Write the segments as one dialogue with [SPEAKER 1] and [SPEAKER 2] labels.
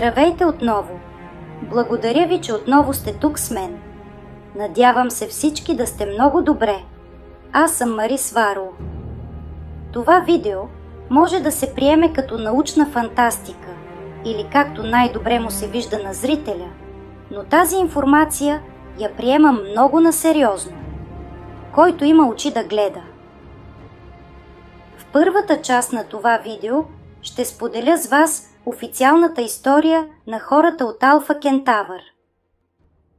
[SPEAKER 1] Здравейте отново! Благодаря ви, че отново сте тук с мен. Надявам се всички да сте много добре. Аз съм Мари Сваро. Това видео може да се приеме като научна фантастика или както най-добре му се вижда на зрителя, но тази информация я приемам много насериозно. Който има очи да гледа. В първата част на това видео ще споделя с вас – официалната история на хората от Алфа Кентавър.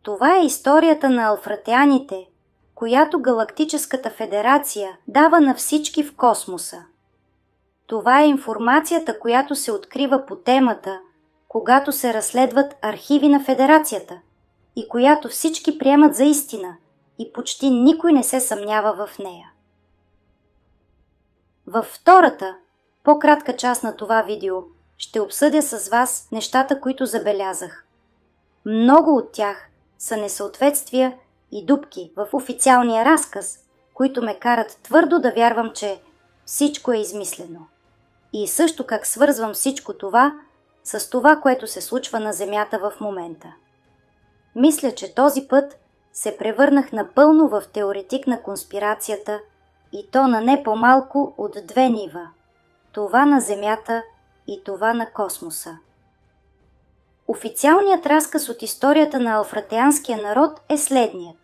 [SPEAKER 1] Това е историята на алфратяните, която Галактическата федерация дава на всички в космоса. Това е информацията, която се открива по темата, когато се разследват архиви на федерацията и която всички приемат за истина и почти никой не се съмнява в нея. Във втората, по-кратка част на това видео – ще обсъдя с вас нещата, които забелязах. Много от тях са несъответствия и дупки в официалния разказ, които ме карат твърдо да вярвам, че всичко е измислено. И също как свързвам всичко това с това, което се случва на Земята в момента. Мисля, че този път се превърнах напълно в теоретик на конспирацията и то на не по-малко от две нива. Това на Земята и това на космоса. Официалният разказ от историята на алфратеанския народ е следният.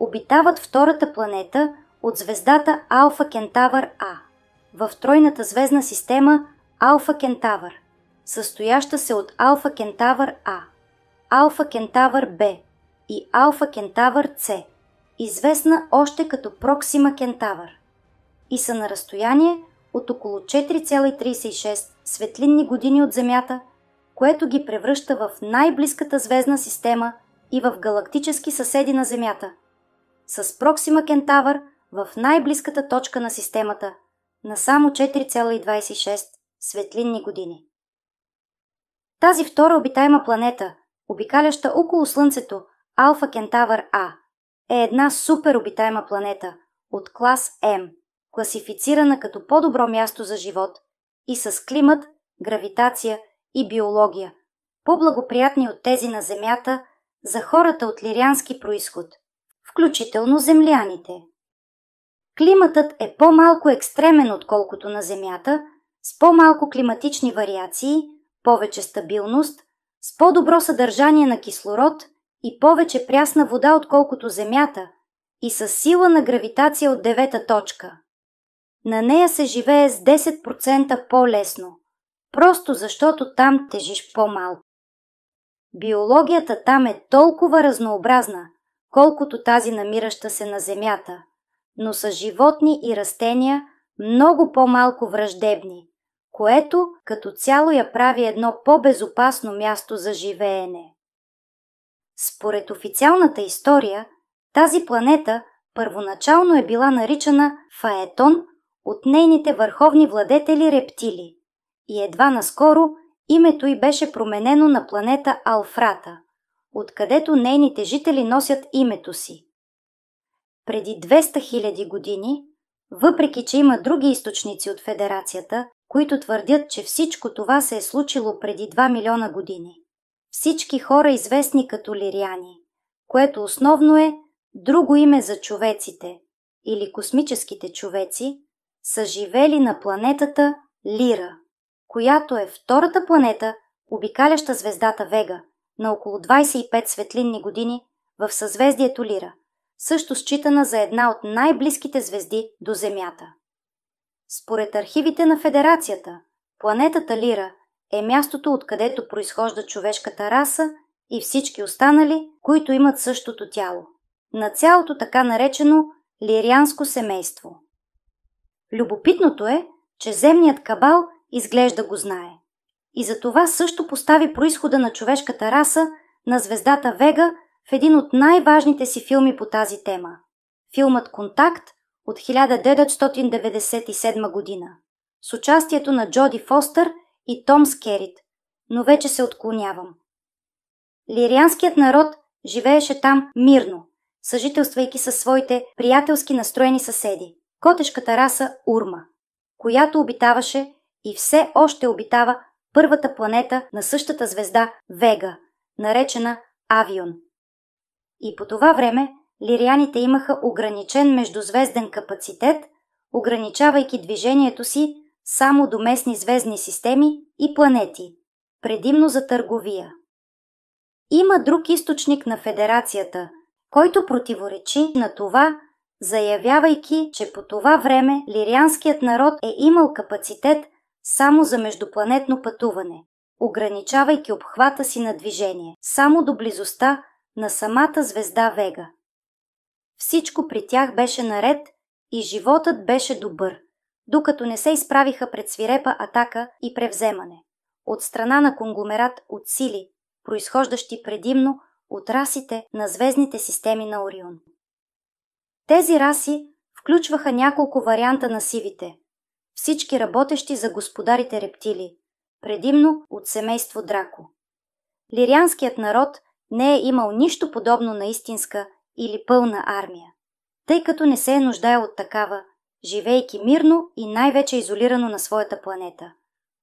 [SPEAKER 1] Обитават втората планета от звездата Алфа Кентавър А в тройната звездна система Алфа Кентавър, състояща се от Алфа Кентавър А, Алфа Кентавър Б и Алфа Кентавър С, известна още като Проксима Кентавър, и са на разстояние от около 4,36 светлинни години от Земята, което ги превръща в най-близката звездна система и в галактически съседи на Земята. С Проксима Кентавър в най-близката точка на системата, на само 4,26 светлинни години. Тази втора обитаема планета, обикаляща около Слънцето, Алфа Кентавър А, е една супер обитаема планета от клас М, класифицирана като по-добро място за живот – и с климат, гравитация и биология, по-благоприятни от тези на Земята за хората от лириански происход, включително земляните. Климатът е по-малко екстремен отколкото на Земята, с по-малко климатични вариации, повече стабилност, с по-добро съдържание на кислород и повече прясна вода отколкото Земята и с сила на гравитация от девета точка – на нея се живее с 10% по-лесно, просто защото там тежиш по-малко. Биологията там е толкова разнообразна, колкото тази намираща се на Земята, но са животни и растения много по-малко враждебни, което като цяло я прави едно по-безопасно място за живеене. Според официалната история, тази планета първоначално е била наричана Фаетон от нейните върховни владетели рептили. И едва наскоро името й беше променено на планета Алфрата, откъдето нейните жители носят името си. Преди 200 000 години, въпреки че има други източници от Федерацията, които твърдят, че всичко това се е случило преди 2 милиона години. Всички хора известни като лириани, което основно е друго име за човеците или космическите човеци, са живели на планетата Лира, която е втората планета, обикаляща звездата Вега, на около 25 светлинни години в съзвездието Лира, също считана за една от най-близките звезди до Земята. Според архивите на Федерацията, планетата Лира е мястото, откъдето произхожда човешката раса и всички останали, които имат същото тяло. На цялото така наречено лирианско семейство – Любопитното е, че земният кабал изглежда го знае. И за това също постави происхода на човешката раса на звездата Вега в един от най-важните си филми по тази тема. Филмът «Контакт» от 1997 година. С участието на Джоди Фостър и Том Скерит, но вече се отклонявам. Лирианският народ живееше там мирно, съжителствайки със своите приятелски настроени съседи котешката раса Урма, която обитаваше и все още обитава първата планета на същата звезда Вега, наречена Авион. И по това време лирианите имаха ограничен междузвезден капацитет, ограничавайки движението си само до местни звездни системи и планети, предимно за търговия. Има друг източник на Федерацията, който противоречи на това, заявявайки, че по това време лирианският народ е имал капацитет само за междупланетно пътуване, ограничавайки обхвата си на движение само до близостта на самата звезда Вега. Всичко при тях беше наред и животът беше добър, докато не се изправиха пред свирепа атака и превземане. От страна на конгломерат от сили, произхождащи предимно от расите на звездните системи на Орион. Тези раси включваха няколко варианта на сивите, всички работещи за господарите рептили, предимно от семейство Драко. Лирианският народ не е имал нищо подобно на истинска или пълна армия, тъй като не се е нуждаел от такава, живейки мирно и най-вече изолирано на своята планета,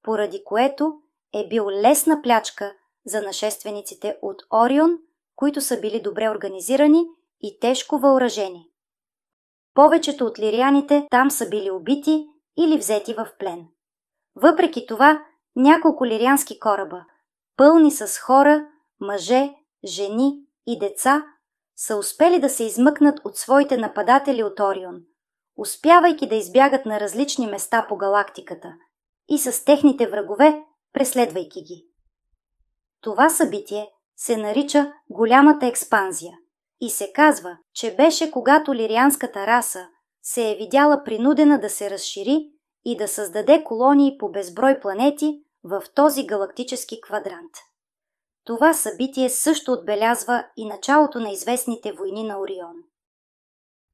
[SPEAKER 1] поради което е бил лесна плячка за нашествениците от Орион, които са били добре организирани и тежко въоръжени. Повечето от лирияните там са били убити или взети в плен. Въпреки това, няколко лириански кораба, пълни с хора, мъже, жени и деца, са успели да се измъкнат от своите нападатели от Орион, успявайки да избягат на различни места по галактиката и с техните врагове, преследвайки ги. Това събитие се нарича Голямата експанзия и се казва, че беше когато лирианската раса се е видяла принудена да се разшири и да създаде колонии по безброй планети в този галактически квадрант. Това събитие също отбелязва и началото на известните войни на Орион.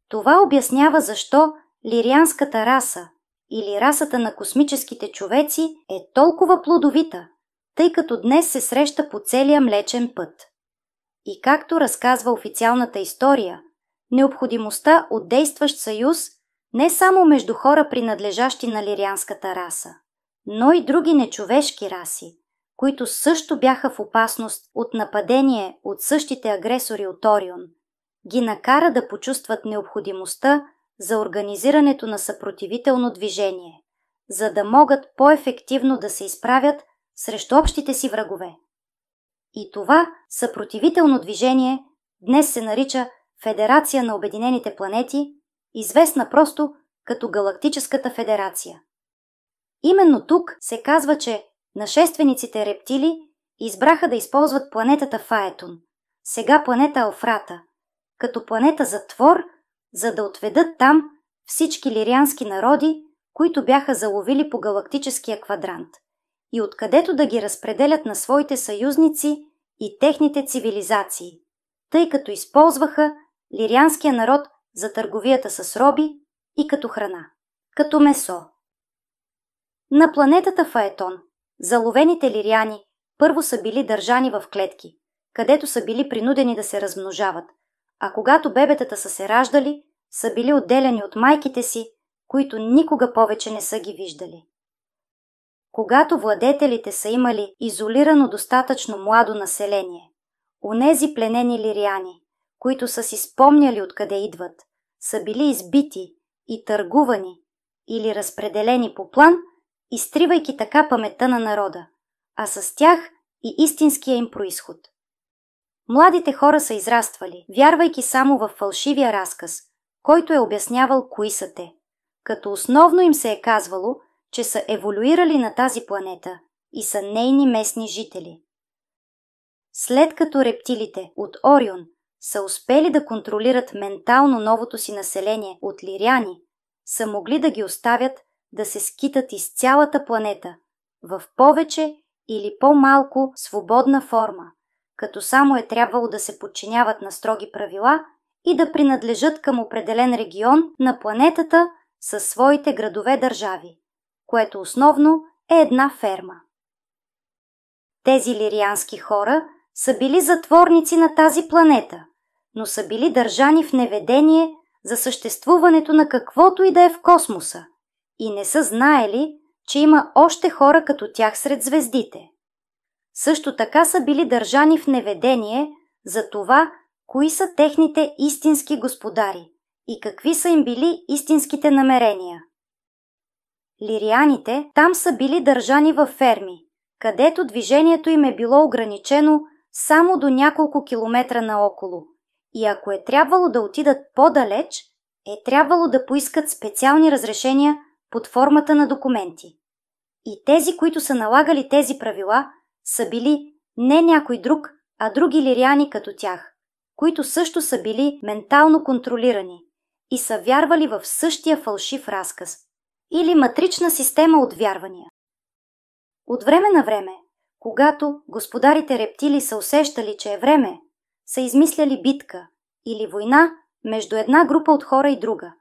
[SPEAKER 1] Това обяснява защо лирианската раса или расата на космическите човеци е толкова плодовита, тъй като днес се среща по целия Млечен път и както разказва официалната история, необходимостта от действащ съюз не само между хора принадлежащи на лирианската раса, но и други нечовешки раси, които също бяха в опасност от нападение от същите агресори от Орион, ги накара да почувстват необходимостта за организирането на съпротивително движение, за да могат по-ефективно да се изправят срещу общите си врагове. И това съпротивително движение днес се нарича Федерация на Обединените планети, известна просто като Галактическата федерация. Именно тук се казва, че нашествениците рептили избраха да използват планетата Фаетон, сега планета Алфрата, като планета затвор, за да отведат там всички лириански народи, които бяха заловили по галактическия квадрант – и откъдето да ги разпределят на своите съюзници и техните цивилизации, тъй като използваха лирианския народ за търговията с роби и като храна, като месо. На планетата Фаетон заловените лириани първо са били държани в клетки, където са били принудени да се размножават, а когато бебетата са се раждали, са били отделени от майките си, които никога повече не са ги виждали когато владетелите са имали изолирано достатъчно младо население. Унези пленени лириани, които са си спомняли откъде идват, са били избити и търгувани или разпределени по план, изтривайки така паметта на народа, а с тях и истинския им происход. Младите хора са израствали, вярвайки само в фалшивия разказ, който е обяснявал кои са те, като основно им се е казвало – че са еволюирали на тази планета и са нейни местни жители. След като рептилите от Орион са успели да контролират ментално новото си население от лиряни, са могли да ги оставят да се скитат из цялата планета в повече или по-малко свободна форма, като само е трябвало да се подчиняват на строги правила и да принадлежат към определен регион на планетата със своите градове-държави което основно е една ферма. Тези лириански хора са били затворници на тази планета, но са били държани в неведение за съществуването на каквото и да е в космоса и не са знаели, че има още хора като тях сред звездите. Също така са били държани в неведение за това, кои са техните истински господари и какви са им били истинските намерения. Лирияните там са били държани във ферми, където движението им е било ограничено само до няколко километра наоколо. И ако е трябвало да отидат по-далеч, е трябвало да поискат специални разрешения под формата на документи. И тези, които са налагали тези правила, са били не някой друг, а други лириани като тях, които също са били ментално контролирани и са вярвали в същия фалшив разказ – или матрична система от вярвания. От време на време, когато господарите рептили са усещали, че е време, са измисляли битка или война между една група от хора и друга,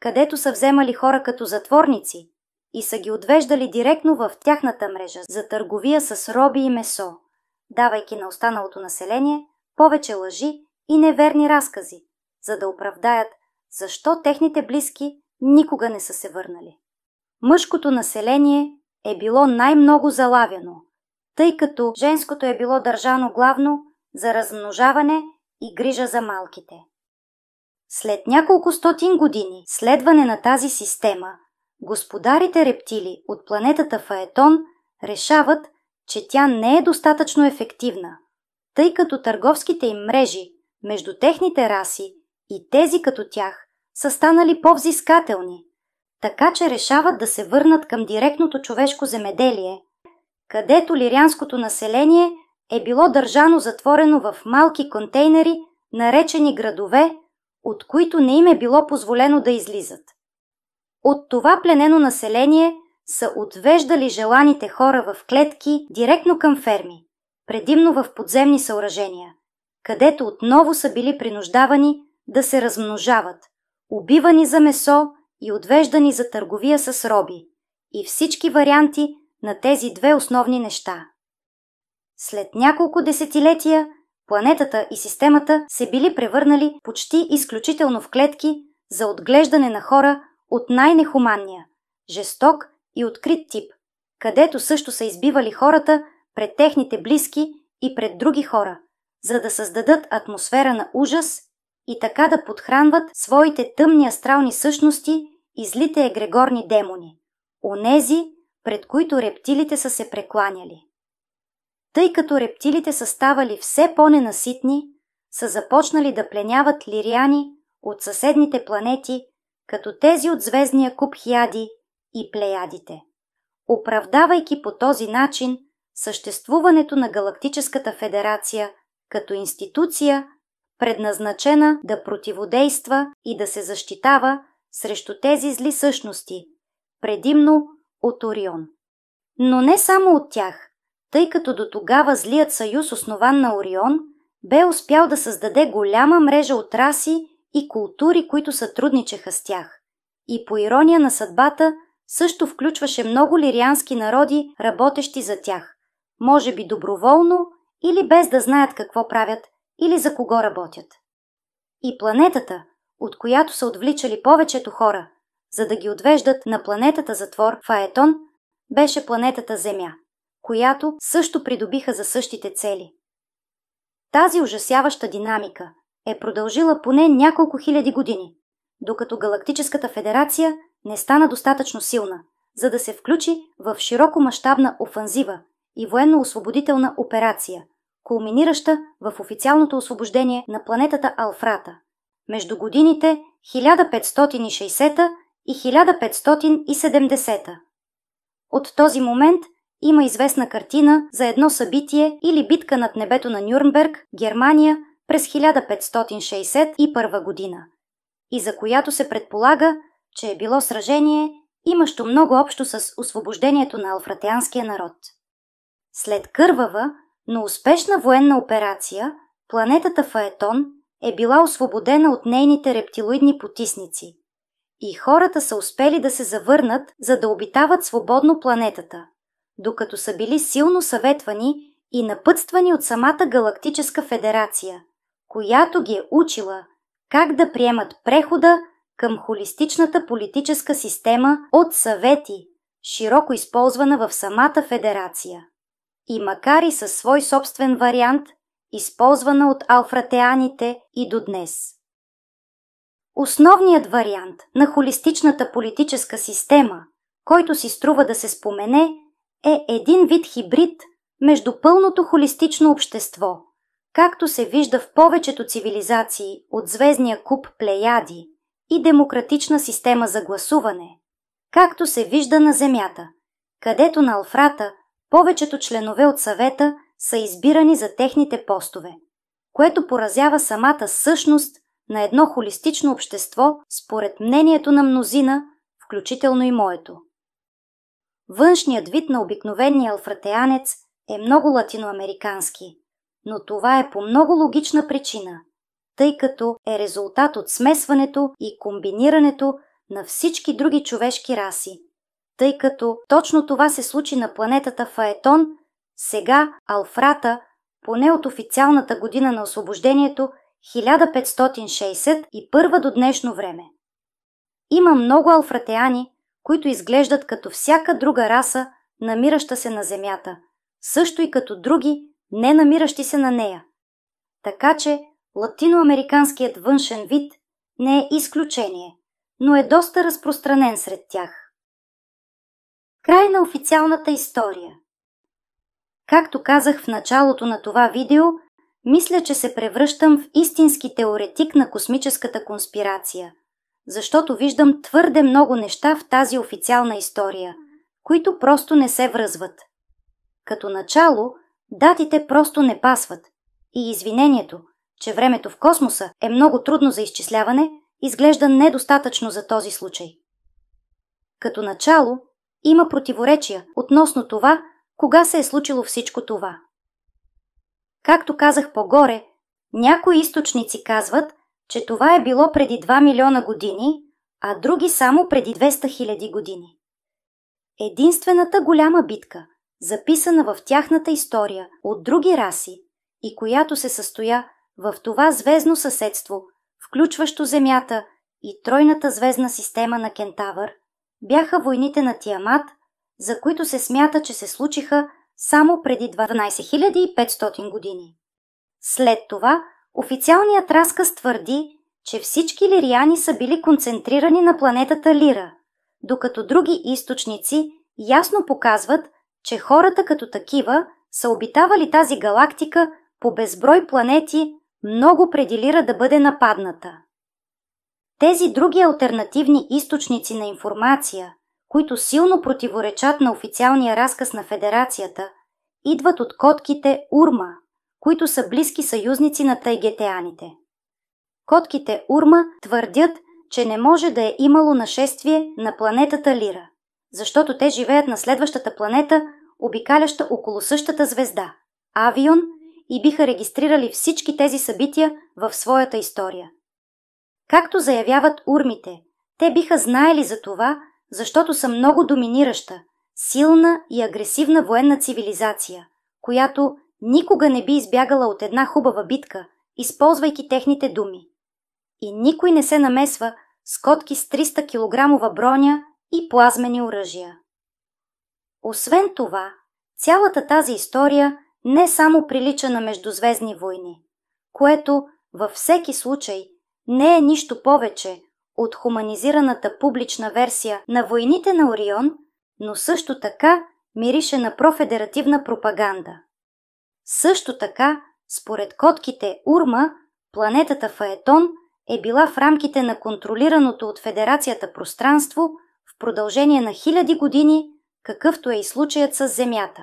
[SPEAKER 1] където са вземали хора като затворници и са ги отвеждали директно в тяхната мрежа за търговия с роби и месо, давайки на останалото население повече лъжи и неверни разкази, за да оправдаят защо техните близки никога не са се върнали мъжкото население е било най-много залавено, тъй като женското е било държано главно за размножаване и грижа за малките. След няколко стотин години следване на тази система, господарите рептили от планетата Фаетон решават, че тя не е достатъчно ефективна, тъй като търговските им мрежи между техните раси и тези като тях са станали по-взискателни – така че решават да се върнат към директното човешко земеделие, където лирианското население е било държано затворено в малки контейнери, наречени градове, от които не им е било позволено да излизат. От това пленено население са отвеждали желаните хора в клетки директно към ферми, предимно в подземни съоръжения, където отново са били принуждавани да се размножават, убивани за месо и отвеждани за търговия с роби и всички варианти на тези две основни неща. След няколко десетилетия планетата и системата се били превърнали почти изключително в клетки за отглеждане на хора от най-нехуманния, жесток и открит тип, където също са избивали хората пред техните близки и пред други хора, за да създадат атмосфера на ужас и така да подхранват своите тъмни астрални същности и злите егрегорни демони, онези, пред които рептилите са се прекланяли. Тъй като рептилите са ставали все по-ненаситни, са започнали да пленяват лириани от съседните планети, като тези от звездния куп Хиади и Плеядите. Оправдавайки по този начин съществуването на Галактическата федерация като институция, предназначена да противодейства и да се защитава срещу тези зли същности, предимно от Орион. Но не само от тях, тъй като до тогава злият съюз, основан на Орион, бе успял да създаде голяма мрежа от раси и култури, които сътрудничеха с тях. И по ирония на съдбата също включваше много лириански народи, работещи за тях, може би доброволно или без да знаят какво правят, или за кого работят. И планетата, от която са отвличали повечето хора, за да ги отвеждат на планетата затвор в Аетон, беше планетата Земя, която също придобиха за същите цели. Тази ужасяваща динамика е продължила поне няколко хиляди години, докато Галактическата федерация не стана достатъчно силна, за да се включи в широко мащабна офанзива и военно-освободителна операция – кулминираща в официалното освобождение на планетата Алфрата между годините 1560 и 1570. От този момент има известна картина за едно събитие или битка над небето на Нюрнберг, Германия, през 1561 година, и за която се предполага, че е било сражение, имащо много общо с освобождението на алфратянския народ. След кървава, но успешна военна операция, планетата Фаетон е била освободена от нейните рептилоидни потисници. И хората са успели да се завърнат, за да обитават свободно планетата, докато са били силно съветвани и напътствани от самата Галактическа федерация, която ги е учила как да приемат прехода към холистичната политическа система от съвети, широко използвана в самата федерация и макар и със свой собствен вариант, използвана от алфратеаните и до днес. Основният вариант на холистичната политическа система, който си струва да се спомене, е един вид хибрид между пълното холистично общество, както се вижда в повечето цивилизации от звездния куп Плеяди и демократична система за гласуване, както се вижда на Земята, където на Алфрата – повечето членове от съвета са избирани за техните постове, което поразява самата същност на едно холистично общество според мнението на мнозина, включително и моето. Външният вид на обикновения алфратеанец е много латиноамерикански, но това е по много логична причина, тъй като е резултат от смесването и комбинирането на всички други човешки раси, тъй като точно това се случи на планетата Фаетон, сега Алфрата, поне от официалната година на освобождението 1560 и първа до днешно време. Има много алфратеани, които изглеждат като всяка друга раса, намираща се на Земята, също и като други, не намиращи се на нея. Така че латиноамериканският външен вид не е изключение, но е доста разпространен сред тях. Край на официалната история. Както казах в началото на това видео, мисля, че се превръщам в истински теоретик на космическата конспирация, защото виждам твърде много неща в тази официална история, които просто не се връзват. Като начало, датите просто не пасват и извинението, че времето в космоса е много трудно за изчисляване, изглежда недостатъчно за този случай. Като начало, има противоречия относно това, кога се е случило всичко това. Както казах по-горе, някои източници казват, че това е било преди 2 милиона години, а други само преди 200 хиляди години. Единствената голяма битка, записана в тяхната история от други раси и която се състоя в това звездно съседство, включващо Земята и тройната звездна система на Кентавър – бяха войните на Тиамат, за които се смята, че се случиха само преди 12 500 години. След това официалният разказ твърди, че всички лириани са били концентрирани на планетата Лира, докато други източници ясно показват, че хората като такива са обитавали тази галактика по безброй планети много преди Лира да бъде нападната. Тези други альтернативни източници на информация, които силно противоречат на официалния разказ на Федерацията, идват от котките Урма, които са близки съюзници на тайгетеаните. Котките Урма твърдят, че не може да е имало нашествие на планетата Лира, защото те живеят на следващата планета, обикаляща около същата звезда – Авион, и биха регистрирали всички тези събития в своята история – Както заявяват урмите, те биха знаели за това, защото са много доминираща, силна и агресивна военна цивилизация, която никога не би избягала от една хубава битка, използвайки техните думи. И никой не се намесва с котки с 300 кг броня и плазмени оръжия. Освен това, цялата тази история не само прилича на Междузвездни войни, което във всеки случай не е нищо повече от хуманизираната публична версия на войните на Орион, но също така мирише на профедеративна пропаганда. Също така, според котките Урма, планетата Фаетон е била в рамките на контролираното от Федерацията пространство в продължение на хиляди години, какъвто е и случаят с Земята.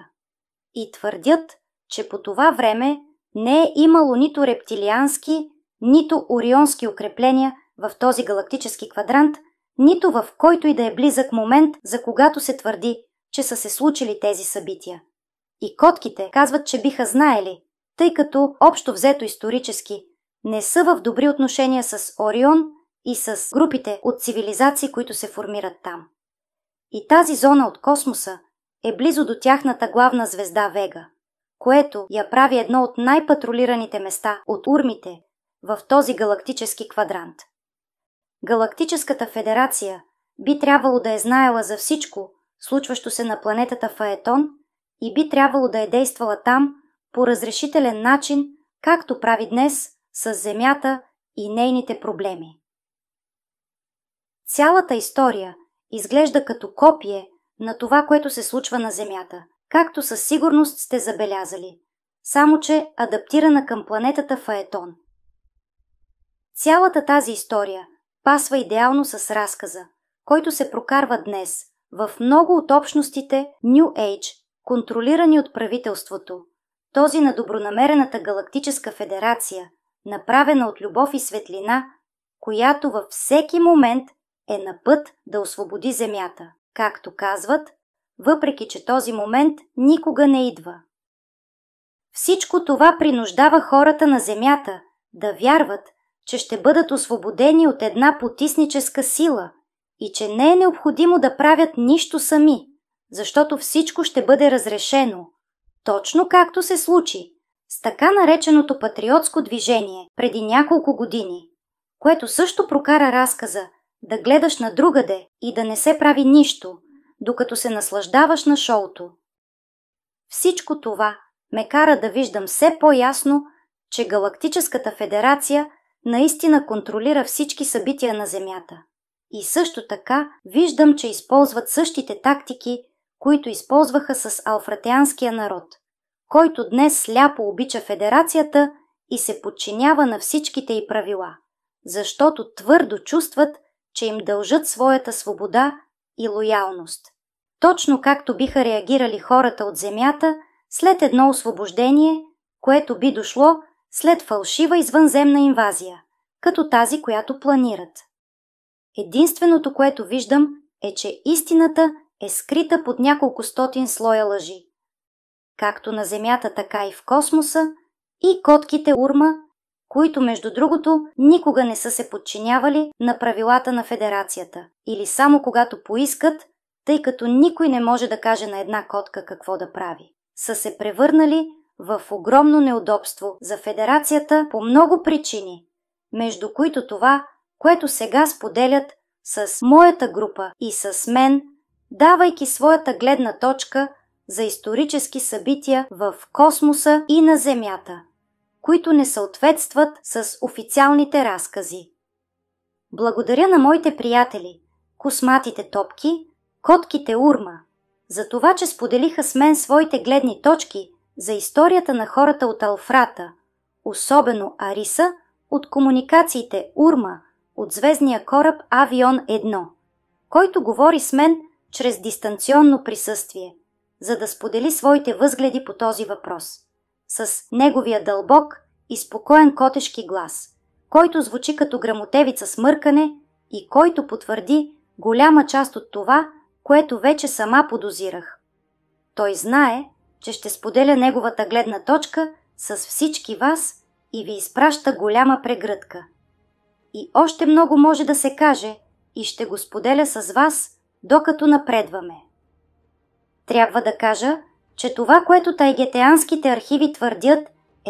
[SPEAKER 1] И твърдят, че по това време не е имало нито рептилиански, нито орионски укрепления в този галактически квадрант, нито в който и да е близък момент, за когато се твърди, че са се случили тези събития. И котките казват, че биха знаели, тъй като общо взето исторически не са в добри отношения с Орион и с групите от цивилизации, които се формират там. И тази зона от космоса е близо до тяхната главна звезда Вега, което я прави едно от най-патрулираните места от урмите в този галактически квадрант. Галактическата федерация би трябвало да е знаела за всичко, случващо се на планетата Фаетон и би трябвало да е действала там по разрешителен начин, както прави днес с Земята и нейните проблеми. Цялата история изглежда като копие на това, което се случва на Земята, както със сигурност сте забелязали, само че адаптирана към планетата Фаетон – Цялата тази история пасва идеално с разказа, който се прокарва днес в много от общностите New Age, контролирани от правителството. Този на добронамерената Галактическа федерация, направена от любов и светлина, която във всеки момент е на път да освободи Земята. Както казват, въпреки че този момент никога не идва. Всичко това принуждава хората на Земята да вярват, че ще бъдат освободени от една потисническа сила и че не е необходимо да правят нищо сами, защото всичко ще бъде разрешено, точно както се случи с така нареченото патриотско движение преди няколко години, което също прокара разказа да гледаш на другаде и да не се прави нищо, докато се наслаждаваш на шоуто. Всичко това ме кара да виждам все по-ясно, че Галактическата федерация наистина контролира всички събития на Земята. И също така виждам, че използват същите тактики, които използваха с алфратеанския народ, който днес сляпо обича федерацията и се подчинява на всичките й правила, защото твърдо чувстват, че им дължат своята свобода и лоялност. Точно както биха реагирали хората от земята след едно освобождение, което би дошло след фалшива извънземна инвазия, като тази, която планират. Единственото, което виждам, е, че истината е скрита под няколко стотин слоя лъжи. Както на Земята, така и в космоса, и котките Урма, които между другото никога не са се подчинявали на правилата на Федерацията, или само когато поискат, тъй като никой не може да каже на една котка какво да прави. Са се превърнали в огромно неудобство за федерацията по много причини, между които това, което сега споделят с моята група и с мен, давайки своята гледна точка за исторически събития в космоса и на Земята, които не съответстват с официалните разкази. Благодаря на моите приятели, косматите топки, котките урма, за това, че споделиха с мен своите гледни точки – за историята на хората от Алфрата, особено Ариса, от комуникациите Урма, от звездния кораб Авион 1, който говори с мен чрез дистанционно присъствие, за да сподели своите възгледи по този въпрос. С неговия дълбок и спокоен котешки глас, който звучи като грамотевица с мъркане и който потвърди голяма част от това, което вече сама подозирах. Той знае, че ще споделя неговата гледна точка с всички вас и ви изпраща голяма прегръдка. И още много може да се каже и ще го споделя с вас, докато напредваме. Трябва да кажа, че това, което тайгетеанските архиви твърдят,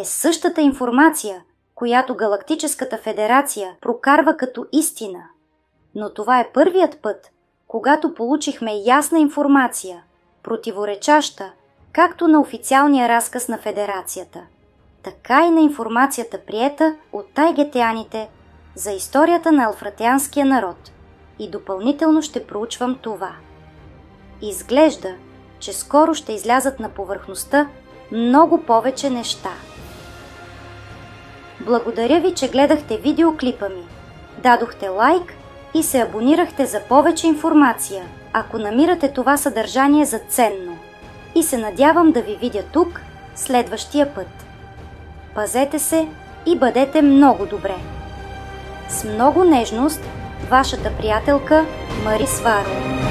[SPEAKER 1] е същата информация, която Галактическата федерация прокарва като истина. Но това е първият път, когато получихме ясна информация, противоречаща както на официалния разказ на Федерацията, така и на информацията приета от тайгетяните за историята на алфратянския народ и допълнително ще проучвам това. Изглежда, че скоро ще излязат на повърхността много повече неща. Благодаря ви, че гледахте видеоклипа ми. Дадохте лайк и се абонирахте за повече информация, ако намирате това съдържание за ценно и се надявам да ви видя тук следващия път. Пазете се и бъдете много добре! С много нежност, вашата приятелка Мари Сварова.